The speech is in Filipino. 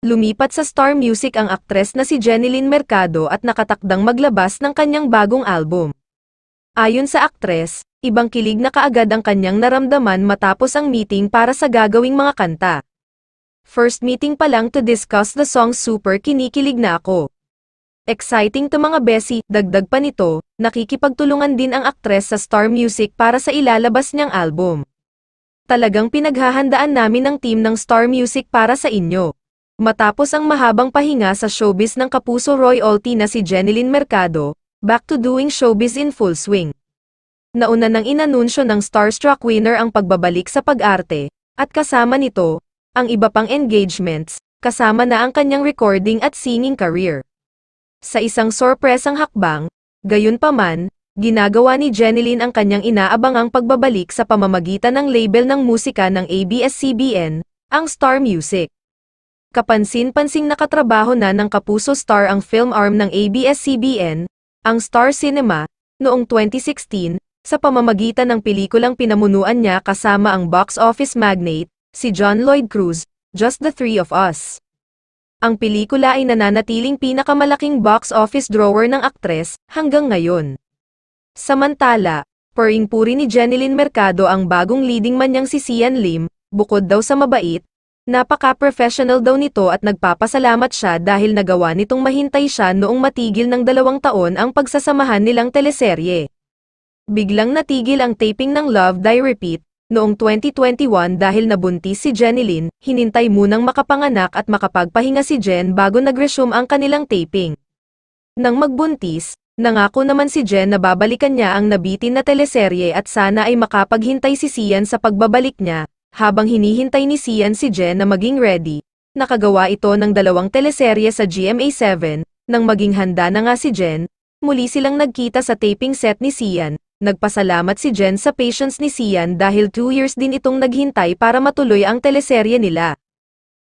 Lumipat sa Star Music ang aktres na si Jenilyn Mercado at nakatakdang maglabas ng kanyang bagong album. Ayon sa aktres, ibang kilig na kaagad ang kanyang naramdaman matapos ang meeting para sa gagawing mga kanta. First meeting pa lang to discuss the song Super kinikilig na ako. Exciting to mga besi, dagdag pa nito, nakikipagtulungan din ang aktres sa Star Music para sa ilalabas niyang album. Talagang pinaghahandaan namin ng team ng Star Music para sa inyo. Matapos ang mahabang pahinga sa showbiz ng kapuso royalty na si Jeneline Mercado, back to doing showbiz in full swing. Nauna nang inanunsyo ng Starstruck winner ang pagbabalik sa pag-arte, at kasama nito, ang iba pang engagements, kasama na ang kanyang recording at singing career. Sa isang sorpresang hakbang, gayunpaman, ginagawa ni Jeneline ang kanyang inaabangang pagbabalik sa pamamagitan ng label ng musika ng ABS-CBN, ang Star Music. Kapansin-pansing nakatrabaho na ng Kapuso Star ang film arm ng ABS-CBN, ang Star Cinema, noong 2016, sa pamamagitan ng pelikulang pinamunuan niya kasama ang box office magnate, si John Lloyd Cruz, Just the Three of Us. Ang pelikula ay nananatiling pinakamalaking box office drawer ng aktres hanggang ngayon. Samantala, puring-puri ni Jenilyn Mercado ang bagong leading man niyang si Sian Lim, bukod daw sa mabait, Napaka-professional daw nito at nagpapasalamat siya dahil nagawa nitong mahintay siya noong matigil ng dalawang taon ang pagsasamahan nilang teleserye. Biglang natigil ang taping ng Love Die Repeat noong 2021 dahil nabuntis si Jenilyn, hinintay munang makapanganak at makapagpahinga si Jen bago nag-resume ang kanilang taping. Nang magbuntis, Nangako naman si Jen na babalikan niya ang nabitin na teleserye at sana ay makapaghintay si Sian sa pagbabalik niya, habang hinihintay ni Sian si Jen na maging ready, nakagawa ito ng dalawang teleserye sa GMA7, nang maging handa na nga si Jen, muli silang nagkita sa taping set ni Sian, nagpasalamat si Jen sa patience ni Sian dahil 2 years din itong naghintay para matuloy ang teleserye nila.